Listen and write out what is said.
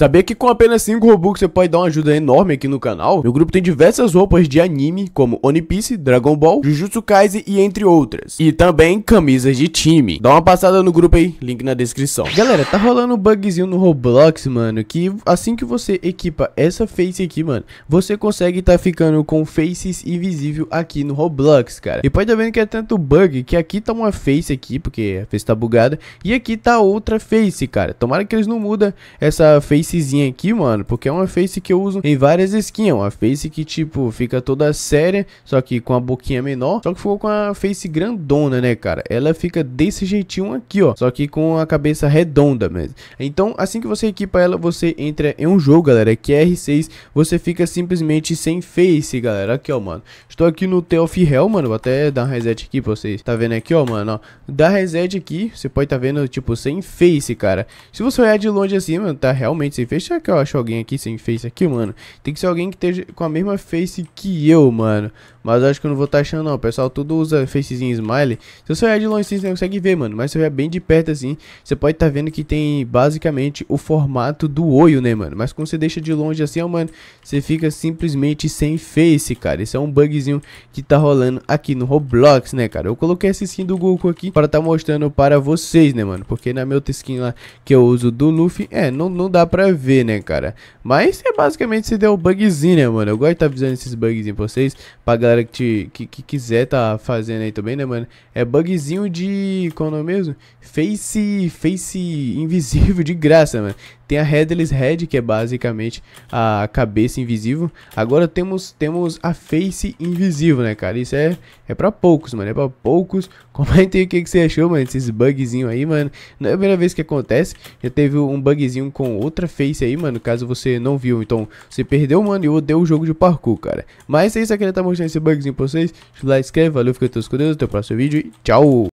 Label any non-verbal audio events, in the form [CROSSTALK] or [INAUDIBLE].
Saber que com apenas 5 Robux você pode dar uma ajuda enorme aqui no canal? Meu grupo tem diversas roupas de anime, como One Piece, Dragon Ball, Jujutsu Kaisen e entre outras. E também camisas de time. Dá uma passada no grupo aí, link na descrição. Galera, tá rolando um bugzinho no Roblox, mano, que assim que você equipa essa face aqui, mano, você consegue tá ficando com faces invisível aqui no Roblox, cara. E pode tá vendo que é tanto bug que aqui tá uma face aqui, porque a face tá bugada, e aqui tá outra face, cara. Tomara que eles não mudem essa face facezinha aqui, mano, porque é uma face que eu uso em várias skins. É uma face que, tipo, fica toda séria, só que com a boquinha menor. Só que ficou com a face grandona, né, cara? Ela fica desse jeitinho aqui, ó. Só que com a cabeça redonda mesmo. Então, assim que você equipa ela, você entra em um jogo, galera, que é R6. Você fica simplesmente sem face, galera. Aqui, ó, mano. Estou aqui no Telf Hell, mano. Vou até dar um reset aqui pra vocês. Tá vendo aqui, ó, mano, ó. Dá reset aqui. Você pode tá vendo, tipo, sem face, cara. Se você olhar de longe assim, mano, tá realmente sem face. Será que eu acho alguém aqui sem face aqui, mano? Tem que ser alguém que esteja com a mesma face que eu, mano. Mas acho que eu não vou estar tá achando, não. O pessoal tudo usa facezinho smiley. Se você olhar de longe, você não consegue ver, mano. Mas se você olhar bem de perto, assim, você pode estar tá vendo que tem, basicamente, o formato do olho, né, mano? Mas quando você deixa de longe assim, ó, mano, você fica simplesmente sem face, cara. Isso é um bugzinho que tá rolando aqui no Roblox, né, cara? Eu coloquei esse skin do Goku aqui para estar tá mostrando para vocês, né, mano? Porque na minha outra skin lá que eu uso do Luffy, é, não, não dá pra pra ver, né, cara? Mas é basicamente se deu o bugzinho, né, mano? Eu gosto de tá avisando esses bugzinhos pra vocês, pra galera que, te, que, que, quiser tá fazendo aí também, né, mano? É bugzinho de... qual é o nome mesmo? Face... Face invisível de graça, mano. Tem a Headless Head, que é basicamente a cabeça invisível. Agora temos, temos a Face invisível, né, cara? Isso é, é pra poucos, mano. É pra poucos. [LAUGHS] Comenta aí o que, que você achou, mano, esses bugzinhos aí, mano. Não é a primeira vez que acontece. Já teve um bugzinho com outra Face aí, mano, caso você não viu. Então, você perdeu, mano, e odeio o jogo de parkour, cara. Mas é isso aqui, ele né? estar mostrando esse bugzinho pra vocês. Deixa o like, inscreve, valeu, fica todos com Deus, até o próximo vídeo e tchau!